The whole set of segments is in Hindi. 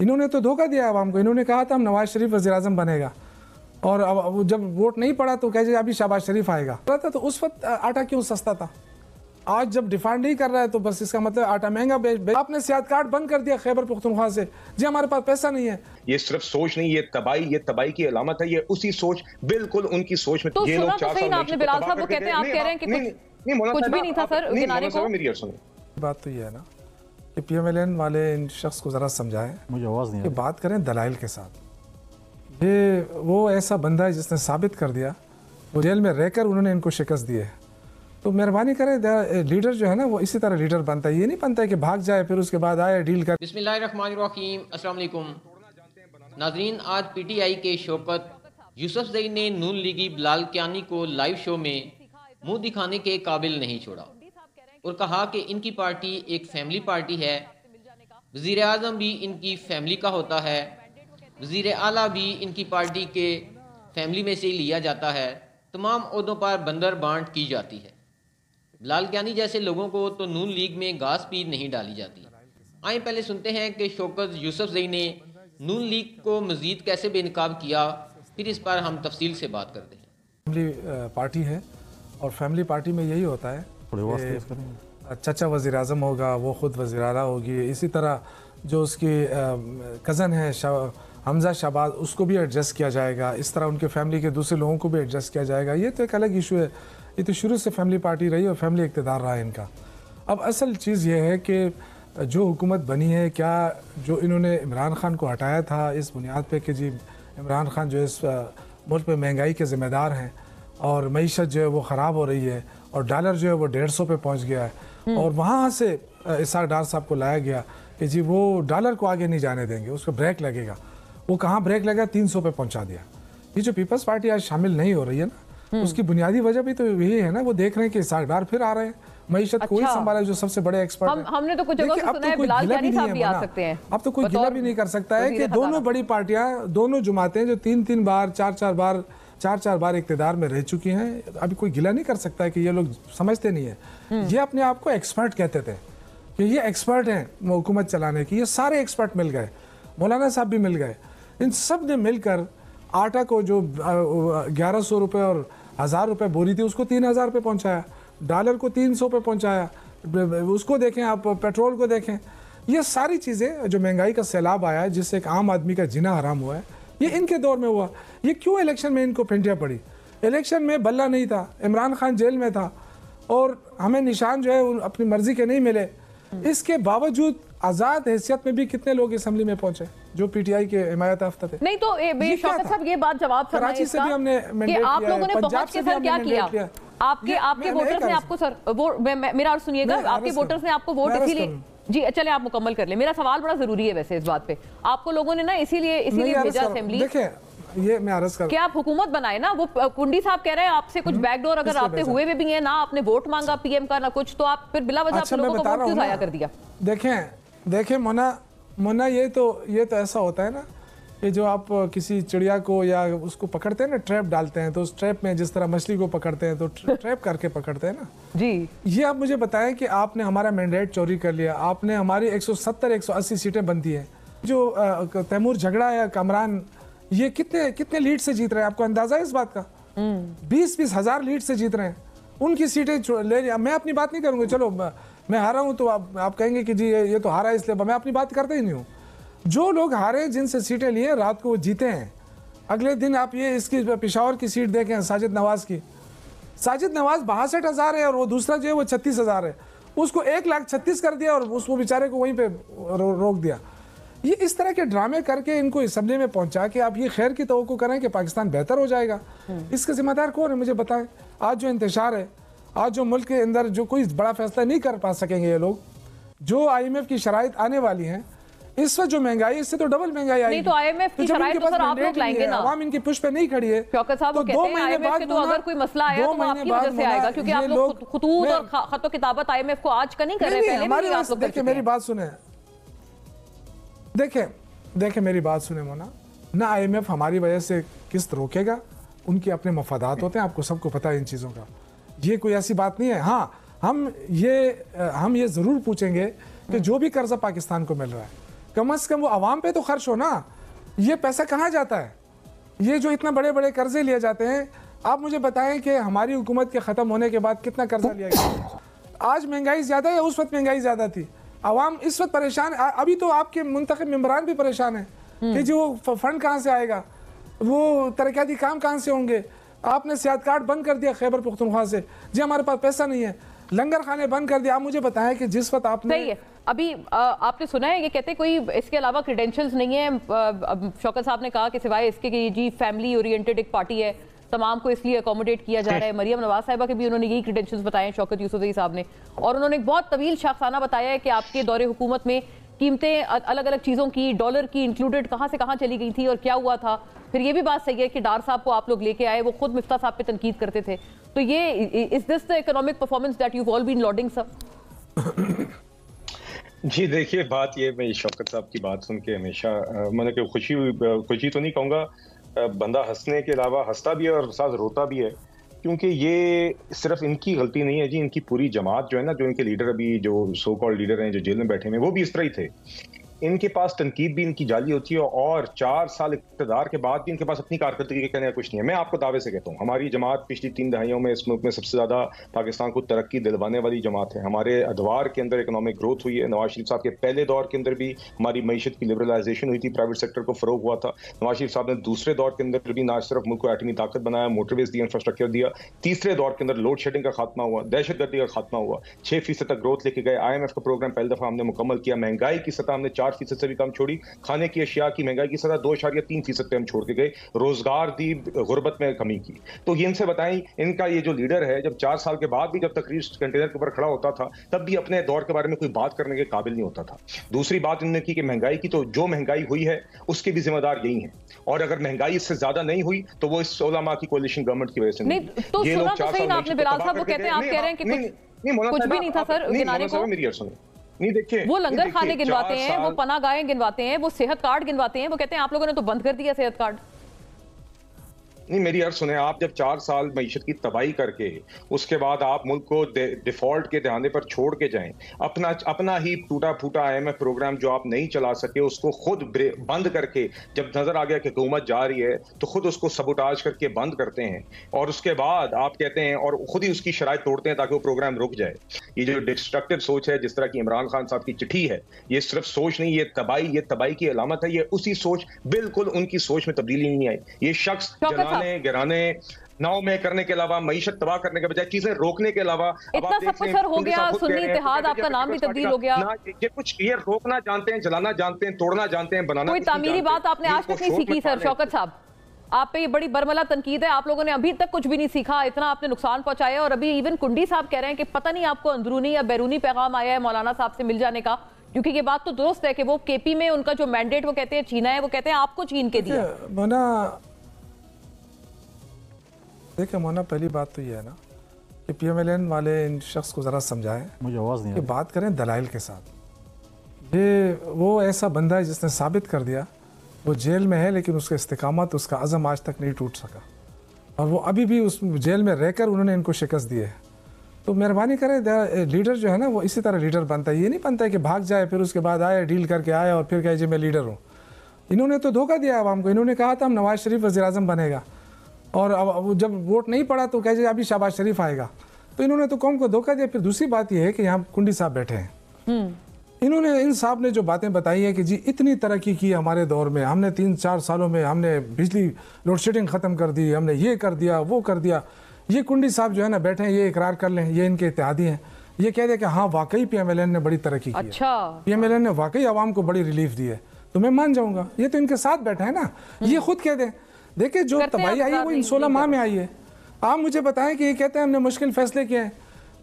इन्होंने तो धोखा दिया आवाम को इन्होंने कहा था हम नवाज शरीफ वजी अजम बनेगा और अब जब वोट नहीं पड़ा तो कहे अभी शहबाज शरीफ आएगा पड़ा था तो उस वक्त आटा क्यों सस्ता था आज जब डिफाइंड ही कर रहा है तो बस इसका मतलब आटा महंगा बेच आपने सियात कार्ड बंद कर दिया खैबर पुख्तनख्वा से जी हमारे पास पैसा नहीं है ये सिर्फ सोच नहीं ये तबाही ये तबाही की अलामत है ये उसी सोच बिल्कुल उनकी सोच में तो ये लोग तो आपने बिलाल साहब वो कहते हैं आप कह रहे हैं कि कुछ भी नहीं था सर बात तो ये है ना कि पी एम एल एन वाले इन शख्स को ज़रा समझाएं मुझे आवाज़ नहीं आ बात करें दलाइल के साथ ये वो ऐसा बंदा है जिसने साबित कर दिया वो जेल में रहकर उन्होंने इनको शिकस्त दी है तो मेहरबानी करें लीडर जो है ना वो इसी तरह लीडर बनता है ये नहीं बनता है कि भाग जाए फिर उसके बाद आए डील कर बिस्मिल्लाहिर्रहमानिर्रहीम अस्सलाम वालेकुम नाजरीन आज आई के शौकत यूसुफ जई ने नून लीगी बिलाल क्यानी को लाइव शो में मुँह दिखाने के काबिल नहीं छोड़ा और कहा कि इनकी पार्टी एक फैमिली पार्टी है वजीर अजम भी इनकी फैमिली का होता है वज़ी अला भी इनकी पार्टी के फैमिली में से ही लिया जाता है तमाम अहदों पर बंदर बांट की जाती है लाल ज्ञानी जैसे लोगों को तो नून लीग में घास भी नहीं डाली जाती आए पहले सुनते हैं कि शोकत यूसुफ जई ने नून लीग को मजीद कैसे बेनकाब किया फिर इस पर हम तफसील से बात करते हैं फैमिली पार्टी है और फैमिली पार्टी में यही होता है थोड़े वास्ते अच्छा अच्छा वज़ी अजम होगा वो ख़ुद वज़ी अला होगी इसी तरह जो उसकी कज़न है शा, हमज़ा शहबाज उसको भी एडजस्ट किया जाएगा इस तरह उनके फैमिली के दूसरे लोगों को भी एडजस्ट किया जाएगा ये तो एक अलग इशू है ये तो शुरू से फैमिली पार्टी रही और फैमिली इकतदार रहा है इनका अब असल चीज़ ये है कि जो हुकूमत बनी है क्या जो इन्होंने इमरान खान को हटाया था इस बुनियाद पर कि जी इमरान खान जो इस मुल्क में महंगाई के ज़िम्मेदार हैं और मीशत जो है वो ख़राब हो रही है और डॉलर जो है वो डेढ़ सौ पे पहुंच गया है हम्म। और वहां से इसहाक डार साहब को लाया गया कि जी वो डॉलर को आगे नहीं जाने देंगे उसको ब्रेक लगेगा वो कहाँ ब्रेक लगा तीन सौ पे पहुंचा दिया ये जो पीपल्स पार्टी आज शामिल नहीं हो रही है ना हम्म। उसकी बुनियादी वजह भी तो यही है ना वो देख रहे हैं कि इसहाक डार फिर आ रहे हैं मीशत अच्छा। कोई संभाला जो सबसे बड़े एक्सपर्ट हम, हमने तो कुछ जगह तो सुना तो है बिलाल ज्ञानी साहब भी आ सकते हैं अब तो कोई गिला भी नहीं कर सकता है कि दोनों बड़ी पार्टियां दोनों जुमाते हैं जो तीन तीन बार चार चार बार चार चार बार इकतदार में रह चुकी हैं अभी कोई गिला नहीं कर सकता है कि ये लोग समझते नहीं है हम्म। ये अपने आप को एक्सपर्ट कहते थे कि ये एक्सपर्ट हैं हुकूमत चलाने की ये सारे एक्सपर्ट मिल गए मौलाना साहब भी मिल गए इन सब ने मिलकर आटा को जो ग्यारह सौ रुपये और हज़ार रुपये बोरी थी उसको तीन हज़ार पे पहुँचाया डॉलर को तीन सौ पे पहुँचाया उसको देखें आप पेट्रोल को देखें ये सारी चीज़ें जो महंगाई का सैलाब आया है जिससे एक आम आदमी का जीना हराम हुआ है ये इनके दौर में हुआ ये क्यों इलेक्शन में इनको फिंटियाँ पड़ी इलेक्शन में बल्ला नहीं था इमरान खान जेल में था और हमें निशान जो है अपनी मर्जी के नहीं मिले इसके बावजूद आज़ाद हैसियत में भी कितने लोग असम्बली में पहुंचे जो पीटीआई के हिमायत याफ्ता थे नहीं तो ए, ये साहब ये बात जवाब कराची से भी हमने आप लोगों ने पंजाब के साथ क्या किया आपके आपके वोटर्स ने आपको सर वो मेरा और सुनिएगा आपके वोटर्स ने आपको वोट इसीलिए जी चले आप मुकम्मल कर ले मेरा सवाल बड़ा जरूरी है वैसे इस बात पे आपको लोगों ने ना इसीलिए इसीलिए भेजा असेंबली ये मैं अर्ज कर आप हुकूमत बनाए ना वो कुंडी साहब कह रहे हैं आपसे कुछ बैकडोर हम्म, अगर आपने हुए भी, भी है ना आपने वोट मांगा पीएम का ना कुछ तो आप फिर बिला वजह अच्छा, लोगों को वोट क्यों जाया कर दिया देखें देखें मोना मोना ये तो ये तो ऐसा होता है ना ये जो आप किसी चिड़िया को या उसको पकड़ते हैं ना ट्रैप डालते हैं तो उस ट्रैप में जिस तरह मछली को पकड़ते हैं तो ट्रैप करके पकड़ते हैं ना जी ये आप मुझे बताएं कि आपने हमारा मैंडेट चोरी कर लिया आपने हमारी 170 180 सीटें बनती हैं जो तैमूर झगड़ा या कमरान ये कितने कितने लीड से जीत रहे हैं आपको अंदाजा है इस बात का हम्म। बीस बीस हजार लीड से जीत रहे हैं उनकी सीटें ले लिया मैं अपनी बात नहीं करूँगी चलो मैं हारा हूँ तो आप, आप कहेंगे कि जी ये, ये तो हारा इसलिए मैं अपनी बात करता ही नहीं हूँ जो लोग हारे जिनसे सीटें लिए रात को वो जीते हैं अगले दिन आप ये इसकी पिशावर की सीट देखें साजिद नवाज की साजिद नवाज बासठ हज़ार है और वो दूसरा जो है वो छत्तीस हज़ार है उसको एक लाख छत्तीस कर दिया और उसको बेचारे को वहीं पे रोक दिया ये इस तरह के ड्रामे करके इनको इस सबने में पहुंचा कि आप ये खैर की तो करें कि पाकिस्तान बेहतर हो जाएगा हम्म। इसके जिम्मेदार कौन है मुझे बताएं आज जो इंतशार है आज जो मुल्क के अंदर जो कोई बड़ा फैसला नहीं कर पा सकेंगे ये लोग जो आई एम एफ की शराइ आने वाली हैं इस वक्त जो महंगाई इससे तो डबल महंगाई आई तो आईएमएफ की शराय तो, तो आप लोग आवाम इनके पुश पे नहीं खड़ी है साहब तो दो महीने बाद तो अगर कोई मसला आया तो आपकी वजह से आएगा क्योंकि आप लोग खतूत और खतो किताबत आईएमएफ को आज का नहीं कर रहे पहले देखिए मेरी बात सुने देखे देखे मेरी बात सुने मोना ना आईएमएफ हमारी वजह से किस्त रोकेगा उनके अपने मफादात होते हैं आपको सबको पता है इन चीज़ों का ये कोई ऐसी बात नहीं है हाँ हम ये हम ये ज़रूर पूछेंगे कि जो भी कर्ज़ा पाकिस्तान को मिल रहा है कम अज़ कम वो आवाम पे तो खर्च हो ना ये पैसा कहाँ जाता है ये जो इतना बड़े बड़े कर्जे लिए जाते हैं आप मुझे बताएं कि हमारी हुकूमत के ख़त्म होने के बाद कितना कर्जा लिया गया आज महंगाई ज़्यादा है या उस वक्त महंगाई ज़्यादा थी आवाम इस वक्त परेशान अभी तो आपके मुंतब मम्बरान भी परेशान है कि हम्म। जी वो फंड कहाँ से आएगा वो तरक्याती काम कहाँ से होंगे आपने सियात कार्ड बंद कर दिया खैबर पुख्तनख्वा से जी हमारे पास पैसा नहीं है लंगर खाने बंद कर दिया आप मुझे बताएं कि जिस वक्त आपने सही है अभी आ, आपने सुना है कि कहते कोई इसके अलावा क्रीडेंशियल्स नहीं है शौकत साहब ने कहा कि सिवाय इसके कि जी फैमिली ओरिएंटेड एक पार्टी है तमाम को इसलिए अकोमोडेट किया जा रहा है मरियम नवाज साहबा के भी उन्होंने यही क्रीडेंशियल बताए शौकत यूसुफ साहब ने और उन्होंने बहुत तवील शाखसाना बताया है कि आपके दौरे हुकूमत में कीमतें अलग अलग चीज़ों की डॉलर की इंक्लूडेड कहाँ से कहाँ चली गई थी और क्या हुआ था फिर ये भी बात सही है कि डार साहब को आप लोग लेके आए वो खुद मिफ्ता साहब पे तनकीद करते थे तो ये is this the economic performance that you all been lauding sir ji देखिए बात ये मैं शौकत साहब की बात सुन के हमेशा मैंने कि खुशी खुशी तो नहीं कहूँगा बंदा हंसने के अलावा हंसता भी है और साथ रोता भी है क्योंकि ये सिर्फ इनकी गलती नहीं है जी इनकी पूरी जमात जो है ना जो इनके लीडर अभी जो सो कॉल लीडर हैं जो जेल में बैठे हैं वो भी इस तरह ही थे इनके पास तनकीद भी इनकी जाली होती है और चार साल इकतदार के बाद भी इनके पास अपनी कारकर्दगी के कहने का कुछ नहीं है मैं आपको दावे से कहता हूँ हमारी जमात पिछली तीन दहाइयों में इस मुल्क में सबसे ज़्यादा पाकिस्तान को तरक्की दिलवाने वाली जमात है हमारे अदवार के अंदर इकोनॉमिक ग्रोथ हुई है नवाज शरीफ साहब के पहले दौर के अंदर भी हमारी मीशत की लिबरलाइजेशन हुई थी प्राइवेट सेक्टर को फ़रोग हुआ था नवाज शरीफ साहब ने दूसरे दौर के अंदर भी ना सिर्फ मुल्क को एटमी ताकत बनाया मोटरवेज दिया इंफ्रास्ट्रक्चर दिया तीसरे दौर के अंदर लोड शेडिंग का खात्मा हुआ दहशत गर्दी का खात्मा हुआ छह फीसद तक ग्रोथ लेके गए आई एम एफ का प्रोग्राम पहली दफ़ा हमने मुकम्मल किया महंगाई की सतह हमने चार चार फीसद से भी कम छोड़ी खाने की अशिया की महंगाई की सजा दो इशारिया तीन फीसद पे हम छोड़ के गए रोजगार दी गुर्बत में कमी की तो इनसे बताएं इनका ये जो लीडर है जब चार साल के बाद भी जब तकरीर कंटेनर के ऊपर खड़ा होता था तब भी अपने दौर के बारे में कोई बात करने के काबिल नहीं होता था दूसरी बात इन्होंने की कि महंगाई की तो जो महंगाई हुई है उसके भी जिम्मेदार यही है और अगर महंगाई इससे ज्यादा नहीं हुई तो वो इस सोलह माह की कोलिशन गवर्नमेंट की वजह से नहीं तो सुना तो सही ना आपने बिलाल साहब नहीं, कहते हैं आप कह रहे हैं कि कुछ भी नहीं, था सर नहीं, को नहीं, नहीं, नहीं देखिए वो लंगर खाने गिनवाते हैं वो पना गायें गिनवाते हैं वो सेहत कार्ड गिनवाते हैं वो कहते हैं आप लोगों ने तो बंद कर दिया सेहत कार्ड नहीं मेरी अर्ज सुने आप जब चार साल मीशत की तबाही करके उसके बाद आप मुल्क को डिफॉल्ट के दहाने पर छोड़ के जाएं अपना अपना ही टूटा फूटा आई प्रोग्राम जो आप नहीं चला सके उसको खुद बंद करके जब नजर आ गया कि हुकूमत जा रही है तो खुद उसको सबोटाज करके बंद करते हैं और उसके बाद आप कहते हैं और खुद ही उसकी शराय तोड़ते हैं ताकि वो प्रोग्राम रुक जाए ये जो डिस्ट्रक्टिव सोच है जिस तरह की इमरान खान साहब की चिट्ठी है ये सिर्फ सोच नहीं ये तबाही ये तबाही की अलामत है ये उसी सोच बिल्कुल उनकी सोच में तब्दीली नहीं आई ये शख्स बढ़ाने हाँ। गिराने नाव में करने के अलावा मीशत तबाह करने के बजाय चीजें रोकने के अलावा इतना सब कुछ हो गया सुन्नी इतिहाद आपका नाम भी तब्दील हो गया ये कुछ ये रोकना जानते हैं जलाना जानते हैं तोड़ना जानते हैं बनाना कोई तामीरी बात आपने आज तक नहीं सीखी सर शौकत साहब आप पे ये बड़ी बरमला तनकीद है आप लोगों ने अभी तक कुछ भी नहीं सीखा इतना आपने नुकसान पहुंचाया और अभी इवन कुंडी साहब कह रहे हैं कि पता नहीं आपको अंदरूनी या बैरूनी पैगाम आया है मौलाना साहब से मिल जाने का क्योंकि ये बात तो दुरुस्त है कि वो केपी में उनका जो मैंडेट वो कहते हैं छीना है वो कहते हैं आपको छीन के अच्छा, दिया मना देखिए मोना पहली बात तो ये है ना कि पीएमएलएन वाले इन शख्स को ज़रा समझाएं मुझे आवाज़ नहीं कि बात करें दलाइल के साथ ये वो ऐसा बंदा है जिसने साबित कर दिया वो जेल में है लेकिन उसका इस्तकामत उसका अज़म आज तक नहीं टूट सका और वो अभी भी उस जेल में रहकर उन्होंने इनको शिकस्त दी है तो मेहरबानी करें लीडर जो है ना वो इसी तरह लीडर बनता है ये नहीं बनता है कि भाग जाए फिर उसके बाद आए डील करके आए और फिर कहे जी मैं लीडर हूँ इन्होंने तो धोखा दिया आवाम को इन्होंने कहा था हम नवाज शरीफ वजी बनेगा और अब जब वोट नहीं पड़ा तो कहे अभी शहबाज शरीफ आएगा तो इन्होंने तो कौम को धोखा दिया फिर दूसरी बात यह है कि यहाँ कुंडी साहब बैठे हैं हम्म। इन्होंने इन साहब ने जो बातें बताई है कि जी इतनी तरक्की की हमारे दौर में हमने तीन चार सालों में हमने बिजली लोड शेडिंग ख़त्म कर दी हमने ये कर दिया वो कर दिया ये कुंडी साहब जो है ना बैठे ये इकरार कर लें ये इनके इत्यादी हैं ये कह दें कि हाँ वाकई पी एम एल एन ने बड़ी तरक्की की अच्छा पी एम एल एन ने वाकई आवाम को बड़ी रिलीफ दी है तो मैं मान जाऊँगा ये तो इनके साथ बैठे हैं ना ये खुद कह दें देखिए जो तबाही आई है वो इन सोलह माह में आई है आप मुझे बताएं कि ये कहते हैं हमने मुश्किल फैसले किए हैं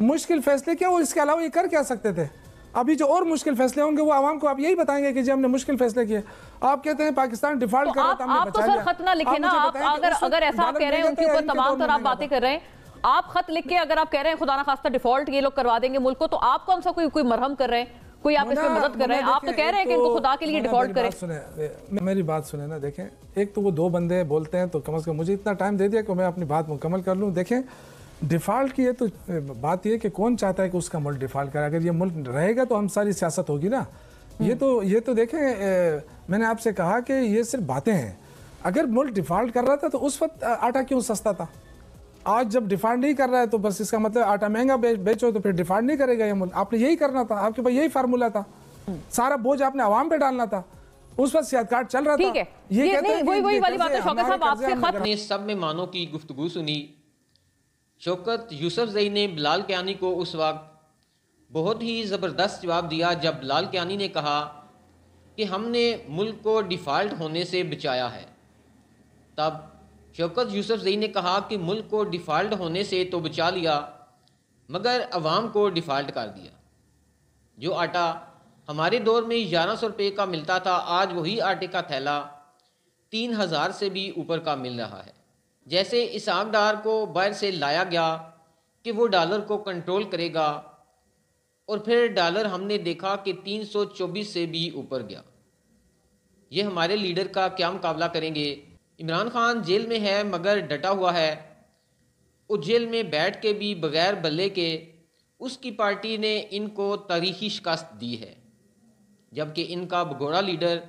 मुश्किल फैसले क्या और इसके अलावा ये कर क्या सकते थे अभी जो और मुश्किल फैसले होंगे वो आवाम को आप यही बताएंगे कि जी हमने मुश्किल फैसले किए आप कहते हैं पाकिस्तान डिफॉल्ट तो कर रहा था हमने तो खत ना लिखे ना आप अगर अगर ऐसा आप कह रहे हैं उनके ऊपर तमाम तो तरह आप बातें कर रहे हैं आप खत लिख के अगर आप कह रहे हैं खुदा ना खास्ता डिफॉल्ट ये लोग करवा देंगे मुल्क को तो आप कौन सा कोई कोई मरहम कर रहे हैं कोई आप इसमें मदद कर रहे हैं आप तो कह रहे हैं कि इनको तो खुदा के लिए डिफॉल्ट करें सुने मेरी बात सुने ना देखें एक तो वो दो बंदे बोलते हैं तो कम अज़ कम मुझे इतना टाइम दे दिया कि मैं अपनी बात मुकम्मल कर लूँ देखें डिफ़ाल्ट की तो, है तो बात यह कि कौन चाहता है कि उसका मुल्क डिफ़ाल्ट करे अगर ये मुल्क रहेगा तो हम सारी सियासत होगी ना हम्म। ये तो ये तो देखें ए, मैंने आपसे कहा कि ये सिर्फ बातें हैं अगर मुल्क डिफ़ाल्ट कर रहा था तो उस वक्त आटा क्यों सस्ता था आज जब डिफाइंड नहीं कर रहा है तो बस इसका मतलब आटा महंगा बेचो तो फिर डिफाइंड नहीं करेगा ये मुल्क आपने यही करना था आपके पास यही फार्मूला था सारा बोझ आपने आवाम पे डालना था उस पर सियात कार्ड चल रहा था ये, ये कहते वही वही वाली बात है शौकत साहब आपसे खत ने सब मेहमानों की गुफ्तगु सुनी शौकत यूसुफ जई ने बिलाल क्यानी को उस वक्त बहुत ही ज़बरदस्त जवाब दिया जब बिलाल क्यानी ने कहा कि हमने मुल्क को डिफ़ॉल्ट होने से बचाया है तब शौकत यूसुफ जई ने कहा कि मुल्क को डिफ़ाल्ट होने से तो बचा लिया मगर अवाम को डिफ़ाल्ट कर दिया जो आटा हमारे दौर में ग्यारह सौ रुपये का मिलता था आज वही आटे का थैला तीन हज़ार से भी ऊपर का मिल रहा है जैसे इस आगदार को बाहर से लाया गया कि वो डॉलर को कंट्रोल करेगा और फिर डॉलर हमने देखा कि तीन सौ चौबीस से भी ऊपर गया ये हमारे लीडर का क्या मुकाबला करेंगे इमरान खान जेल में है मगर डटा हुआ है वो जेल में बैठ के भी बगैर बल्ले के उसकी पार्टी ने इनको तारीखी शिकस्त दी है जबकि इनका भगोड़ा लीडर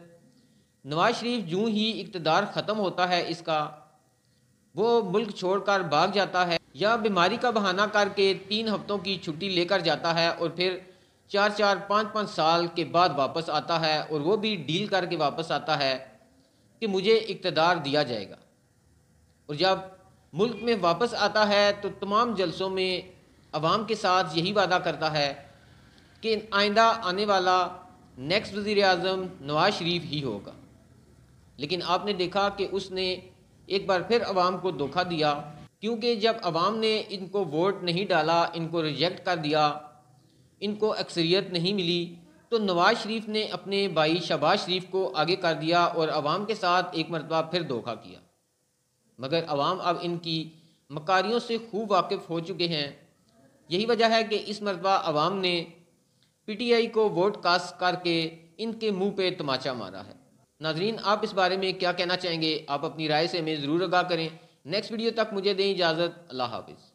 नवाज शरीफ जू ही इकतदार ख़त्म होता है इसका वो मुल्क छोड़कर भाग जाता है या बीमारी का बहाना करके तीन हफ्तों की छुट्टी लेकर जाता है और फिर चार चार पाँच पाँच साल के बाद वापस आता है और वो भी डील करके वापस आता है कि मुझे इकतदार दिया जाएगा और जब मुल्क में वापस आता है तो तमाम जलसों में आवाम के साथ यही वादा करता है कि आइंदा आने वाला नेक्स्ट वजीर अजम नवाज शरीफ ही होगा लेकिन आपने देखा कि उसने एक बार फिर आवाम को धोखा दिया क्योंकि जब आवाम ने इनको वोट नहीं डाला इनको रिजेक्ट कर दिया इनको अक्सरियत नहीं मिली तो नवाज शरीफ ने अपने भाई शहबाज शरीफ को आगे कर दिया और आवाम के साथ एक मरतबा फिर धोखा किया मगर आवाम अब इनकी मकारियों से खूब वाकिफ हो चुके हैं यही वजह है कि इस मरतबा आवाम ने पी टी आई को वोट कास्ट करके इनके मुंह पे तमाचा मारा है नाजरीन आप इस बारे में क्या कहना चाहेंगे आप अपनी राय से हमें ज़रूर आगा करें नेक्स्ट वीडियो तक मुझे दें इजाज़त अल्लाह हाफिज़